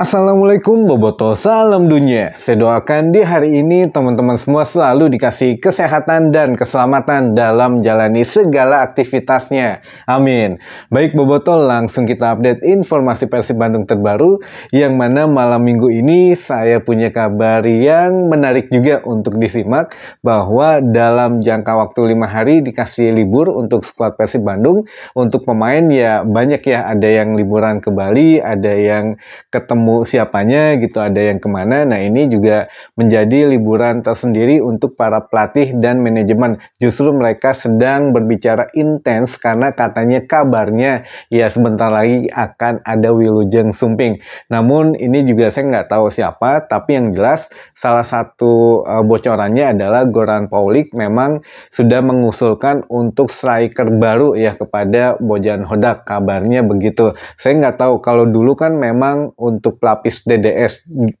Assalamualaikum Boboto, salam dunia. Saya doakan di hari ini teman-teman semua selalu dikasih kesehatan dan keselamatan dalam menjalani segala aktivitasnya. Amin. Baik Boboto, langsung kita update informasi Persib Bandung terbaru yang mana malam minggu ini saya punya kabar yang menarik juga untuk disimak bahwa dalam jangka waktu lima hari dikasih libur untuk skuad Persib Bandung. Untuk pemain ya banyak ya, ada yang liburan ke Bali, ada yang ketemu ketemu siapanya gitu, ada yang kemana. Nah ini juga menjadi liburan tersendiri untuk para pelatih dan manajemen. Justru mereka sedang berbicara intens karena katanya kabarnya ya sebentar lagi akan ada Wilujeng Sumping. Namun ini juga saya nggak tahu siapa, tapi yang jelas salah satu uh, bocorannya adalah Goran Paulik memang sudah mengusulkan untuk striker baru ya kepada Bojan Hodak kabarnya begitu. Saya nggak tahu kalau dulu kan memang untuk pelapis DDS.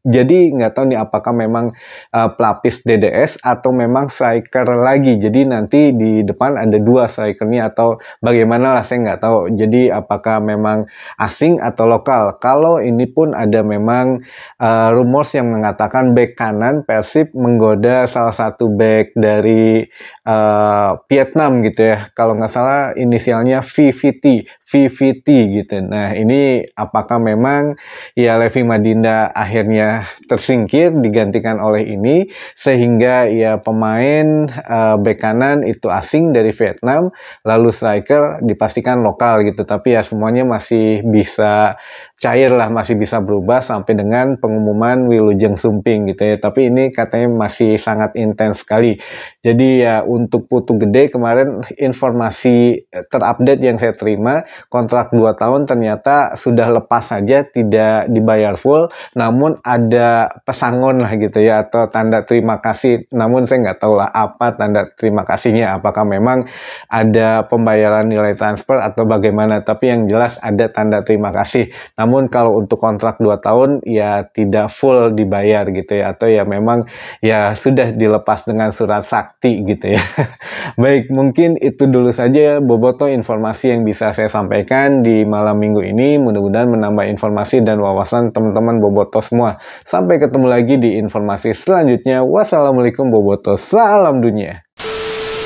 Jadi nggak tahu nih apakah memang uh, pelapis DDS atau memang striker lagi. Jadi nanti di depan ada dua strikernya atau bagaimana lah saya nggak tahu. Jadi apakah memang asing atau lokal. Kalau ini pun ada memang uh, rumors yang mengatakan back kanan Persib menggoda salah satu back dari uh, Vietnam gitu ya. Kalau nggak salah inisialnya VVT, VVT gitu. Nah ini apakah memang ya Levi Madinda akhirnya tersingkir digantikan oleh ini sehingga ya pemain uh, bek kanan itu asing dari Vietnam lalu striker dipastikan lokal gitu tapi ya semuanya masih bisa cair lah masih bisa berubah sampai dengan pengumuman Wilujeng Sumping gitu ya. Tapi ini katanya masih sangat intens sekali. Jadi ya untuk Putu Gede kemarin informasi eh, terupdate yang saya terima kontrak 2 tahun ternyata sudah lepas saja tidak dibayar full namun ada pesangon lah gitu ya atau tanda terima kasih namun saya nggak tahu lah apa tanda terima kasihnya apakah memang ada pembayaran nilai transfer atau bagaimana tapi yang jelas ada tanda terima kasih. Namun namun kalau untuk kontrak 2 tahun ya tidak full dibayar gitu ya atau ya memang ya sudah dilepas dengan surat sakti gitu ya. Baik, mungkin itu dulu saja ya Boboto informasi yang bisa saya sampaikan di malam minggu ini. Mudah-mudahan menambah informasi dan wawasan teman-teman Boboto semua. Sampai ketemu lagi di informasi selanjutnya. Wassalamualaikum Boboto. Salam dunia.